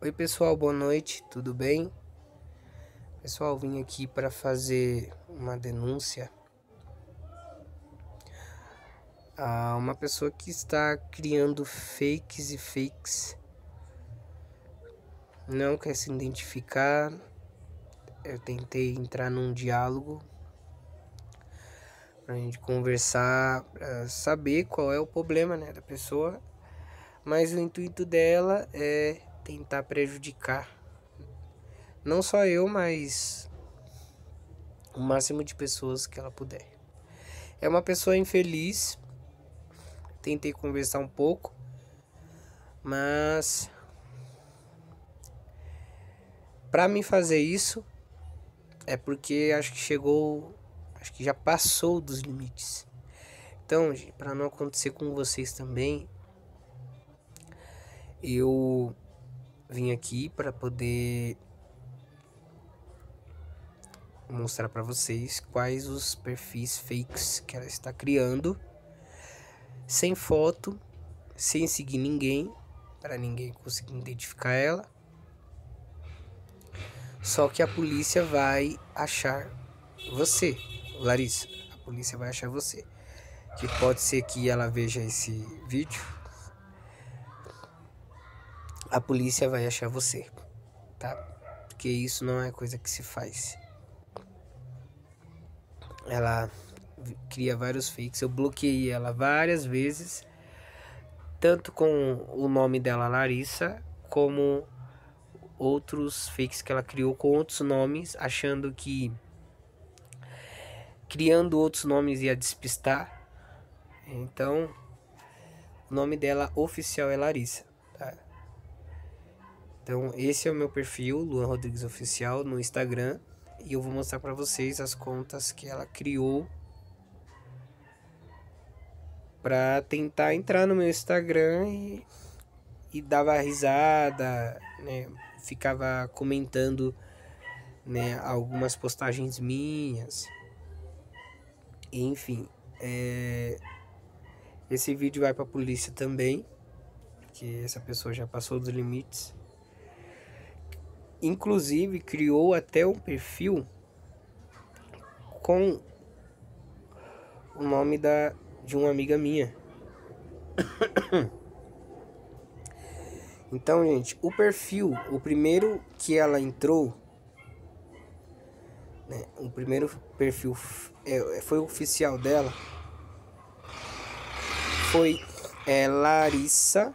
Oi pessoal, boa noite, tudo bem? Pessoal, vim aqui para fazer uma denúncia a uma pessoa que está criando fakes e fakes, não quer se identificar. Eu tentei entrar num diálogo para a gente conversar, pra saber qual é o problema né, da pessoa, mas o intuito dela é tentar prejudicar não só eu, mas o máximo de pessoas que ela puder. É uma pessoa infeliz. Tentei conversar um pouco, mas para me fazer isso é porque acho que chegou, acho que já passou dos limites. Então, para não acontecer com vocês também, eu vim aqui para poder mostrar para vocês quais os perfis fakes que ela está criando sem foto, sem seguir ninguém, para ninguém conseguir identificar ela. Só que a polícia vai achar você, Larissa. A polícia vai achar você. Que pode ser que ela veja esse vídeo a polícia vai achar você, tá? Porque isso não é coisa que se faz. Ela cria vários fakes. Eu bloqueei ela várias vezes, tanto com o nome dela, Larissa, como outros fakes que ela criou com outros nomes, achando que criando outros nomes ia despistar. Então, o nome dela oficial é Larissa. Tá? Então, esse é o meu perfil, Luan Rodrigues Oficial, no Instagram. E eu vou mostrar para vocês as contas que ela criou para tentar entrar no meu Instagram e, e dava risada, né? Ficava comentando né, algumas postagens minhas. Enfim, é... esse vídeo vai para a polícia também, porque essa pessoa já passou dos limites inclusive criou até um perfil com o nome da de uma amiga minha. Então, gente, o perfil, o primeiro que ela entrou, né, o primeiro perfil é, é, foi oficial dela, foi é, Larissa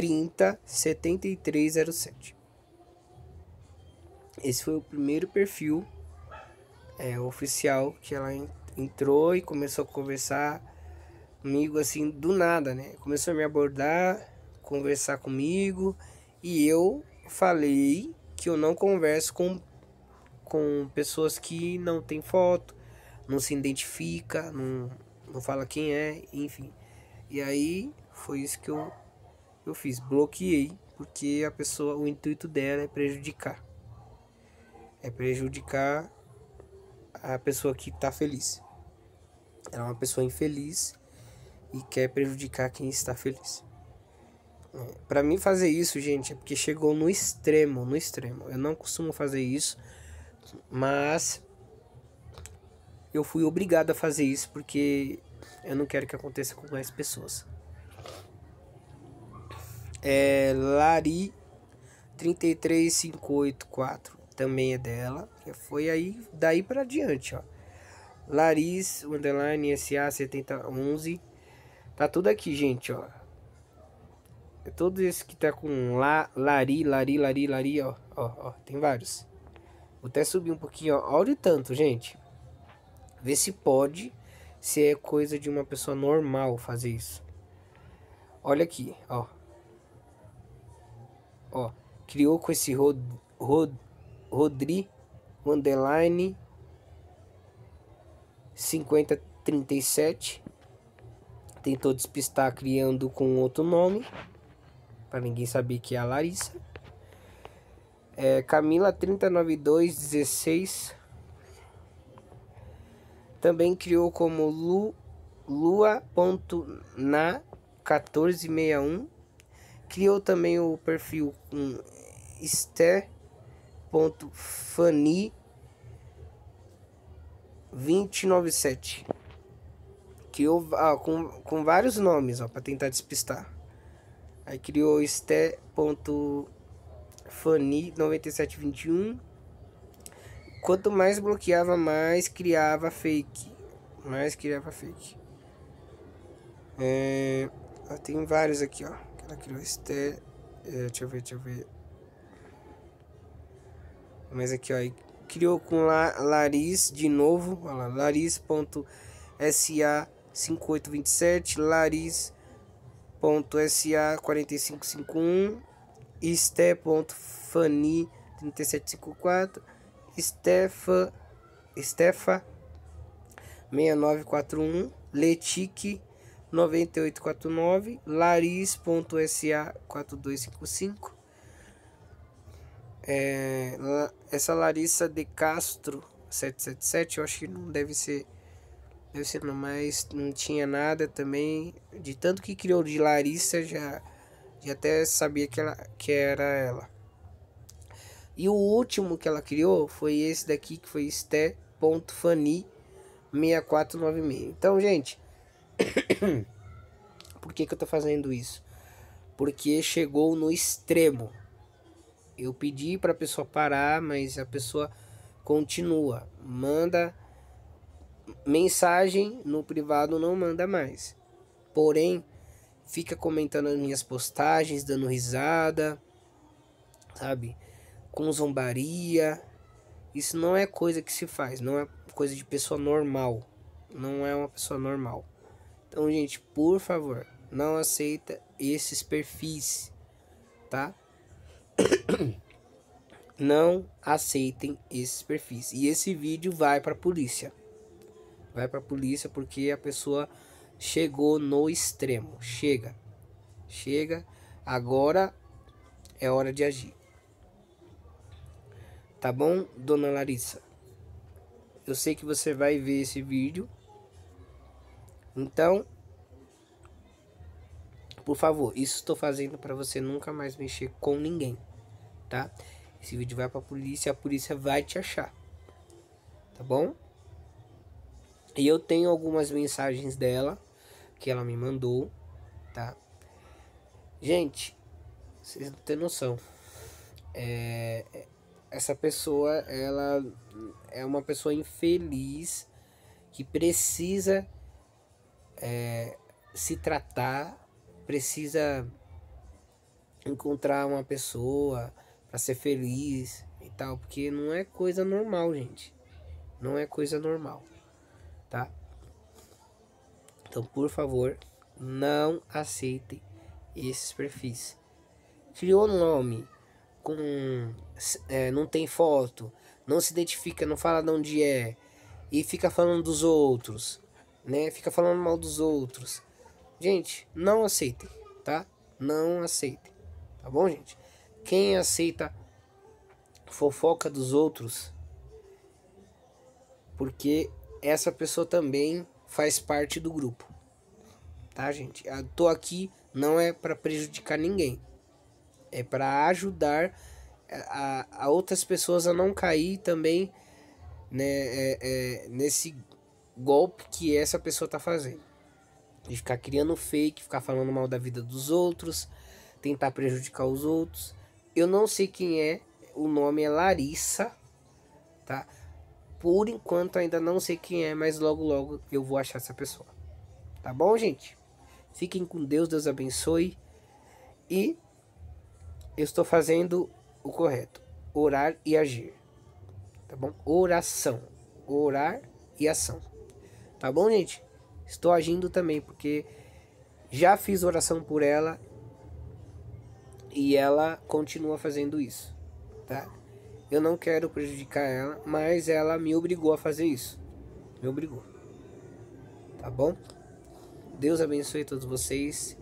30 7307. Esse foi o primeiro perfil é, oficial que ela entrou e começou a conversar comigo assim do nada, né? Começou a me abordar, conversar comigo e eu falei que eu não converso com com pessoas que não tem foto, não se identifica, não, não fala quem é, enfim. E aí foi isso que eu eu fiz bloqueei porque a pessoa, o intuito dela é prejudicar. É prejudicar a pessoa que está feliz. Ela é uma pessoa infeliz e quer prejudicar quem está feliz. É, Para mim fazer isso, gente, é porque chegou no extremo, no extremo. Eu não costumo fazer isso, mas eu fui obrigado a fazer isso porque eu não quero que aconteça com mais pessoas. É, Lari 33584 também é dela. Foi aí daí para diante, ó. Laris underline SA 7011. Tá tudo aqui, gente, ó. É todo esse que tá com lá, Lari, Lari, Lari, Lari, ó, ó, ó, tem vários. Vou até subir um pouquinho, ó. Olha o tanto, gente. Vê se pode, se é coisa de uma pessoa normal fazer isso. Olha aqui, ó. Ó, criou com esse Rod, Rod, Rodri Underline 5037. Tentou despistar criando com outro nome. Para ninguém saber que é a Larissa. É, Camila 39216 também criou como Lu, Lua.na1461 Criou também o perfil com Esther.Fanny 297 criou ah, com, com vários nomes ó para tentar despistar aí criou Esther.Fanny 9721 quanto mais bloqueava mais criava fake mais criava fake é, tem vários aqui ó Aqui vai ter. É, deixa eu ver, deixa eu ver. Mas aqui, ó. Criou com La, Laris de novo. Olha lá, laris.sa5827, laris.sa4551, ste.fani3754, Stefa, Stefa6941, Letique 9849, laris.sa 4255. É, essa Larissa de Castro 777, eu acho que não deve ser. Deve ser não, mas não tinha nada também. De tanto que criou de Larissa, já, já até sabia que, ela, que era ela. E o último que ela criou foi esse daqui, que foi Sté.fani6496. Então, gente. Por que, que eu tô fazendo isso? Porque chegou no extremo. Eu pedi para a pessoa parar, mas a pessoa continua. Manda mensagem no privado, não manda mais. Porém, fica comentando as minhas postagens, dando risada, sabe? Com zombaria. Isso não é coisa que se faz, não é coisa de pessoa normal. Não é uma pessoa normal. Então, gente, por favor, não aceita esses perfis, tá? Não aceitem esses perfis. E esse vídeo vai para a polícia. Vai para a polícia porque a pessoa chegou no extremo. Chega. Chega. Agora é hora de agir. Tá bom, dona Larissa? Eu sei que você vai ver esse vídeo então, por favor, isso estou fazendo para você nunca mais mexer com ninguém, tá? Esse vídeo vai para a polícia, a polícia vai te achar, tá bom? E eu tenho algumas mensagens dela que ela me mandou, tá? Gente, vocês não têm noção. É, essa pessoa, ela é uma pessoa infeliz que precisa é, se tratar, precisa encontrar uma pessoa para ser feliz e tal, porque não é coisa normal, gente. Não é coisa normal, tá? Então, por favor, não aceite esses perfis. Criou nome com é, não tem foto, não se identifica, não fala de onde é e fica falando dos outros né? Fica falando mal dos outros. Gente, não aceitem, tá? Não aceitem, tá bom, gente? Quem aceita fofoca dos outros, porque essa pessoa também faz parte do grupo, tá, gente? Eu tô aqui não é para prejudicar ninguém, é para ajudar a, a, outras pessoas a não cair também né, é, é, nesse golpe que essa pessoa tá fazendo. De ficar criando fake, ficar falando mal da vida dos outros, tentar prejudicar os outros. Eu não sei quem é, o nome é Larissa, tá? Por enquanto ainda não sei quem é, mas logo logo eu vou achar essa pessoa. Tá bom, gente? Fiquem com Deus, Deus abençoe. E eu estou fazendo o correto: orar e agir. Tá bom? Oração. Orar e ação. Tá bom, gente? Estou agindo também, porque já fiz oração por ela e ela continua fazendo isso, tá? Eu não quero prejudicar ela, mas ela me obrigou a fazer isso. Me obrigou. Tá bom? Deus abençoe todos vocês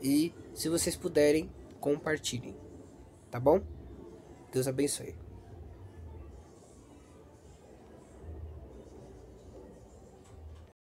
e se vocês puderem, compartilhem. Tá bom? Deus abençoe.